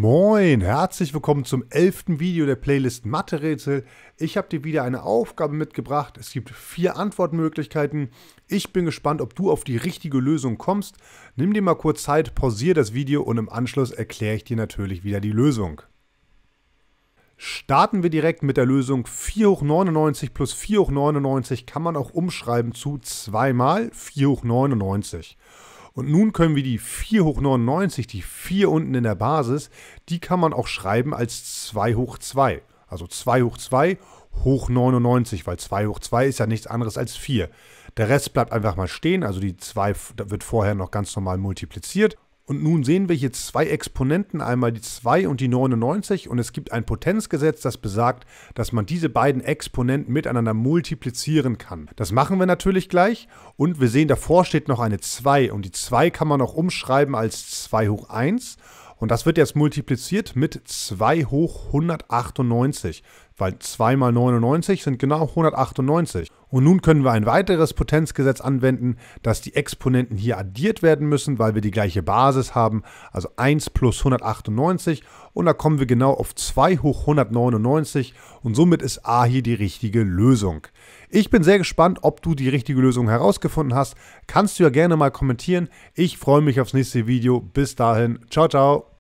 Moin, herzlich willkommen zum elften Video der Playlist Mathe-Rätsel. Ich habe dir wieder eine Aufgabe mitgebracht. Es gibt vier Antwortmöglichkeiten. Ich bin gespannt, ob du auf die richtige Lösung kommst. Nimm dir mal kurz Zeit, pausiere das Video und im Anschluss erkläre ich dir natürlich wieder die Lösung. Starten wir direkt mit der Lösung 4 hoch 99 plus 4 hoch 99 kann man auch umschreiben zu 2 mal 4 hoch 99. Und nun können wir die 4 hoch 99, die 4 unten in der Basis, die kann man auch schreiben als 2 hoch 2. Also 2 hoch 2 hoch 99, weil 2 hoch 2 ist ja nichts anderes als 4. Der Rest bleibt einfach mal stehen, also die 2 wird vorher noch ganz normal multipliziert und nun sehen wir hier zwei Exponenten, einmal die 2 und die 99 und es gibt ein Potenzgesetz, das besagt, dass man diese beiden Exponenten miteinander multiplizieren kann. Das machen wir natürlich gleich und wir sehen, davor steht noch eine 2 und die 2 kann man auch umschreiben als 2 hoch 1 und das wird jetzt multipliziert mit 2 hoch 198, weil 2 mal 99 sind genau 198. Und nun können wir ein weiteres Potenzgesetz anwenden, dass die Exponenten hier addiert werden müssen, weil wir die gleiche Basis haben, also 1 plus 198 und da kommen wir genau auf 2 hoch 199 und somit ist A hier die richtige Lösung. Ich bin sehr gespannt, ob du die richtige Lösung herausgefunden hast. Kannst du ja gerne mal kommentieren. Ich freue mich aufs nächste Video. Bis dahin, ciao, ciao.